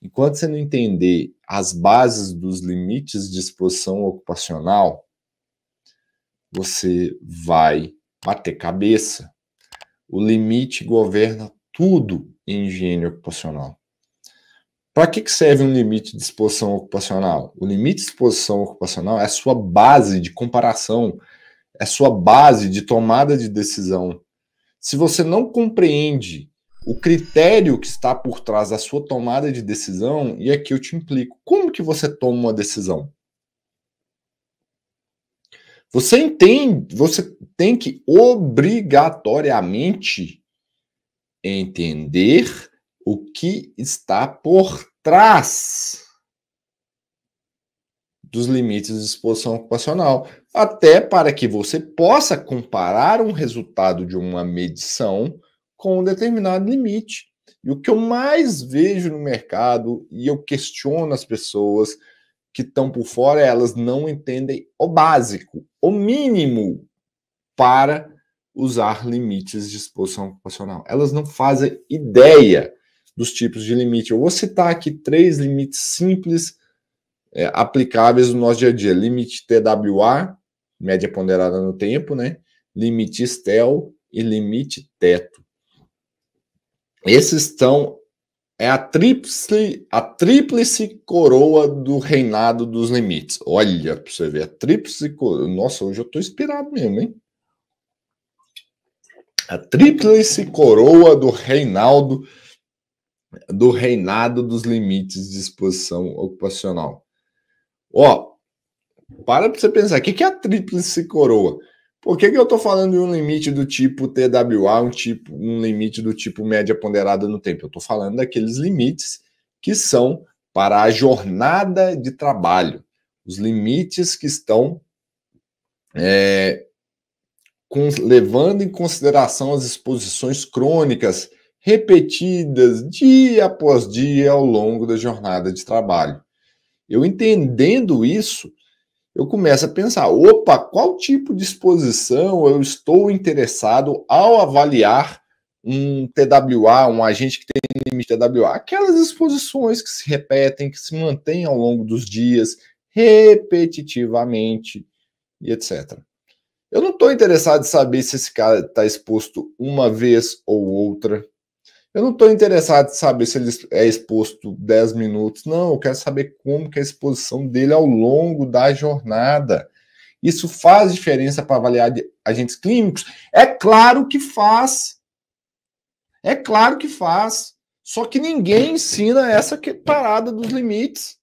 Enquanto você não entender as bases dos limites de exposição ocupacional, você vai bater cabeça. O limite governa tudo em higiene ocupacional. Para que, serve um limite de exposição ocupacional? O limite de exposição ocupacional é a sua base de comparação, é a sua base de tomada de decisão. Se você não compreende o critério que está por trás da sua tomada de decisão, e aqui é eu te implico. Como que você toma uma decisão? Você entende, você tem que obrigatoriamente entender o que está por trás dos limites de exposição ocupacional, até para que você possa comparar um resultado de uma medição com um determinado limite. E o que eu mais vejo no mercado, e eu questiono as pessoas que estão por fora, é elas não entendem o básico, o mínimo para usar limites de exposição ocupacional. Elas não fazem ideia dos tipos de limite. Eu vou citar aqui três limites simples é, aplicáveis no nosso dia a dia: limite TWA, média ponderada no tempo, né? Limite STEL e limite teto. Esses estão. É a tríplice, a tríplice coroa do reinado dos limites. Olha para você ver, a tríplice coroa. Nossa, hoje eu estou inspirado mesmo, hein? A tríplice coroa do reinaldo do reinado dos limites de exposição ocupacional. Ó, para para você pensar, o que é a tríplice coroa? Por que, que eu estou falando de um limite do tipo TWA, um, tipo, um limite do tipo média ponderada no tempo? Eu estou falando daqueles limites que são para a jornada de trabalho, os limites que estão é, com, levando em consideração as exposições crônicas repetidas dia após dia ao longo da jornada de trabalho. Eu entendendo isso, eu começo a pensar: opa, qual tipo de exposição eu estou interessado ao avaliar um TWA, um agente que tem limite TWA? Aquelas exposições que se repetem, que se mantêm ao longo dos dias, repetitivamente e etc. Eu não estou interessado em saber se esse cara está exposto uma vez ou outra. Eu não estou interessado em saber se ele é exposto 10 minutos, não. Eu quero saber como que é a exposição dele ao longo da jornada. Isso faz diferença para avaliar agentes clínicos? É claro que faz. É claro que faz. Só que ninguém ensina essa parada dos limites.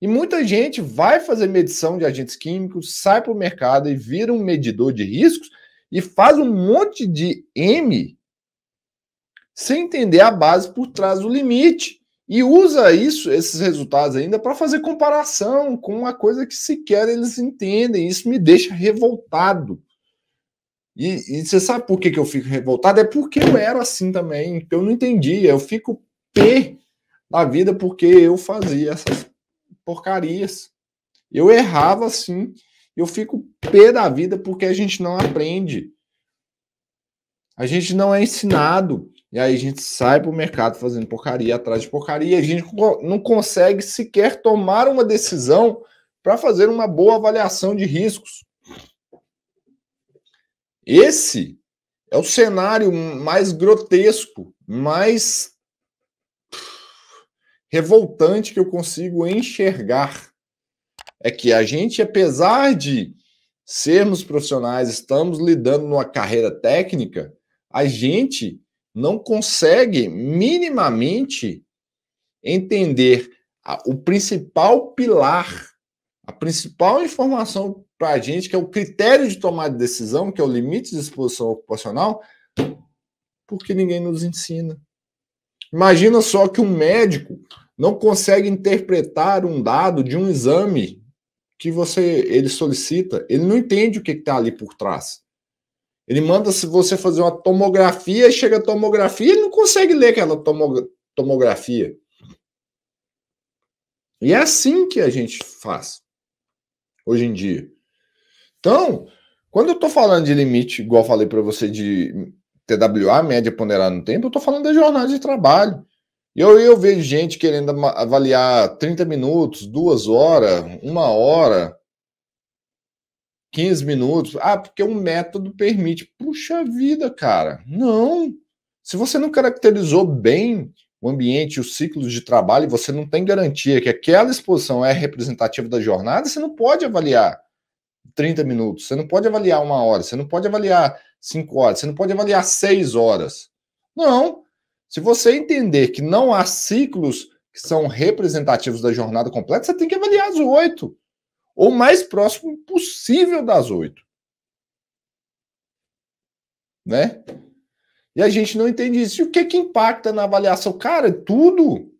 E muita gente vai fazer medição de agentes químicos, sai para o mercado e vira um medidor de riscos e faz um monte de M sem entender a base por trás do limite e usa isso, esses resultados ainda para fazer comparação com uma coisa que sequer eles entendem. Isso me deixa revoltado. E, e, você sabe por que, que eu fico revoltado? É porque eu era assim também, eu não entendia. Eu fico pé da vida porque eu fazia essas porcarias. Eu errava assim. Eu fico pé da vida porque a gente não aprende. A gente não é ensinado. E aí a gente sai para o mercado fazendo porcaria atrás de porcaria e a gente não consegue sequer tomar uma decisão para fazer uma boa avaliação de riscos. Esse é o cenário mais grotesco, mais revoltante que eu consigo enxergar. É que a gente, apesar de sermos profissionais, estamos lidando numa carreira técnica, a gente não consegue minimamente entender a, o principal pilar, a principal informação para a gente, que é o critério de tomar de decisão, que é o limite de exposição ocupacional, porque ninguém nos ensina. Imagina só que um médico não consegue interpretar um dado de um exame que você ele solicita, ele não entende o que está ali por trás. Ele manda se você fazer uma tomografia, chega a tomografia e não consegue ler aquela tomografia. E é assim que a gente faz hoje em dia. Então, quando eu estou falando de limite, igual falei para você de TWA, média ponderada no tempo, eu estou falando da jornada de trabalho. E eu, eu vejo gente querendo avaliar 30 minutos, duas horas, uma hora. 15 minutos. Ah, porque um método permite. Puxa vida, cara. Não. Se você não caracterizou bem o ambiente, os ciclos de trabalho, e você não tem garantia que aquela exposição é representativa da jornada, você não pode avaliar 30 minutos, você não pode avaliar uma hora, você não pode avaliar 5 horas, você não pode avaliar 6 horas. Não. Se você entender que não há ciclos que são representativos da jornada completa, você tem que avaliar as oito ou mais próximo possível das oito. Né? E a gente não entende isso. E o que que impacta na avaliação? Cara, tudo.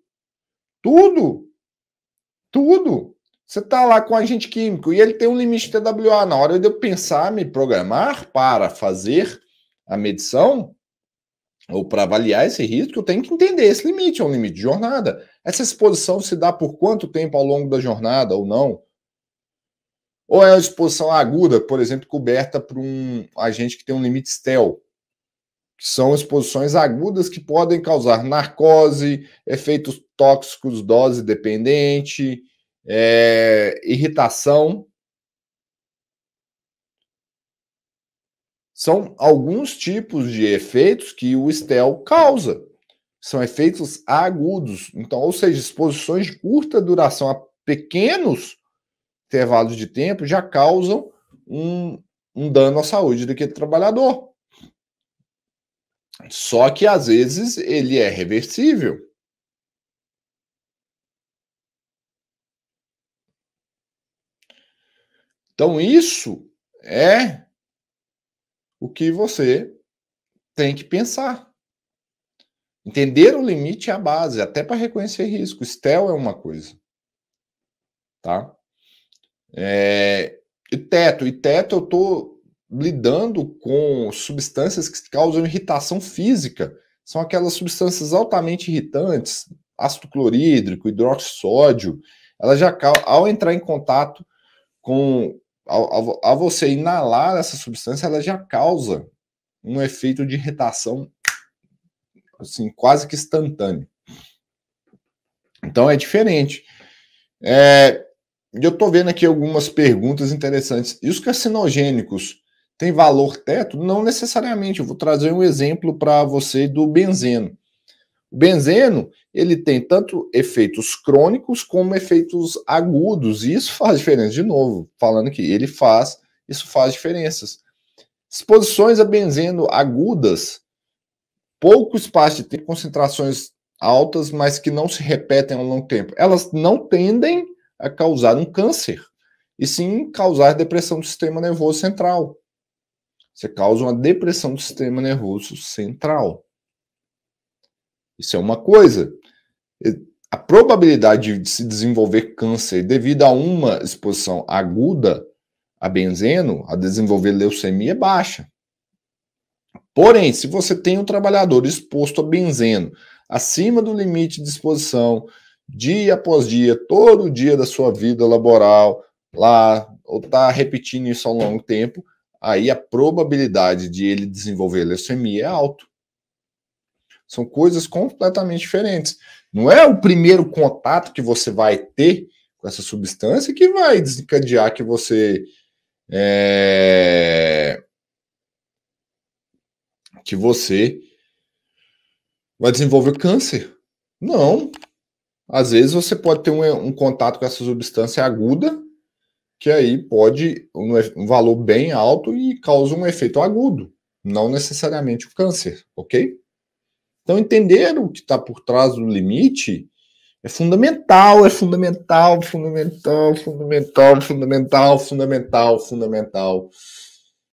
Tudo. Tudo. Você tá lá com agente químico e ele tem um limite de TWA. Na hora de eu pensar, me programar para fazer a medição, ou para avaliar esse risco, eu tenho que entender esse limite, é um limite de jornada. Essa exposição se dá por quanto tempo ao longo da jornada ou não? Ou é uma exposição aguda, por exemplo, coberta por um agente que tem um limite STEL, são exposições agudas que podem causar narcose, efeitos tóxicos, dose dependente, é, irritação. São alguns tipos de efeitos que o STEL causa. São efeitos agudos. Então, ou seja, exposições de curta duração a pequenos intervalos de tempo já causam um, um dano à saúde daquele trabalhador. Só que às vezes ele é reversível. Então isso é o que você tem que pensar. Entender o limite é a base, até para reconhecer risco. Estel é uma coisa. Tá? É, e teto, e teto eu estou lidando com substâncias que causam irritação física. São aquelas substâncias altamente irritantes, ácido clorídrico, hidróxido sódio. Ela já, ao entrar em contato com. Ao, ao você inalar essa substância, ela já causa um efeito de irritação assim, quase que instantâneo. Então é diferente. É, e eu estou vendo aqui algumas perguntas interessantes. E os carcinogênicos têm valor teto? Não necessariamente. Eu vou trazer um exemplo para você do benzeno. O benzeno, ele tem tanto efeitos crônicos como efeitos agudos, e isso faz diferença. De novo, falando que ele faz, isso faz diferenças. Exposições a benzeno agudas, pouco espaço de concentrações altas, mas que não se repetem ao longo do tempo. Elas não tendem a causar um câncer, e sim causar depressão do sistema nervoso central. Você causa uma depressão do sistema nervoso central. Isso é uma coisa. A probabilidade de se desenvolver câncer devido a uma exposição aguda a benzeno, a desenvolver leucemia, é baixa. Porém, se você tem um trabalhador exposto a benzeno acima do limite de exposição dia após dia, todo dia da sua vida laboral lá, ou está repetindo isso ao longo do tempo, aí a probabilidade de ele desenvolver leucemia é alta. São coisas completamente diferentes. Não é o primeiro contato que você vai ter com essa substância que vai desencadear que você é, que você vai desenvolver câncer. Não, às vezes você pode ter um, um contato com essa substância aguda, que aí pode um, um, valor bem alto e causa um efeito agudo, não necessariamente o câncer, ok? Então entender o que está por trás do limite é fundamental, é fundamental, fundamental, fundamental, fundamental, fundamental, fundamental.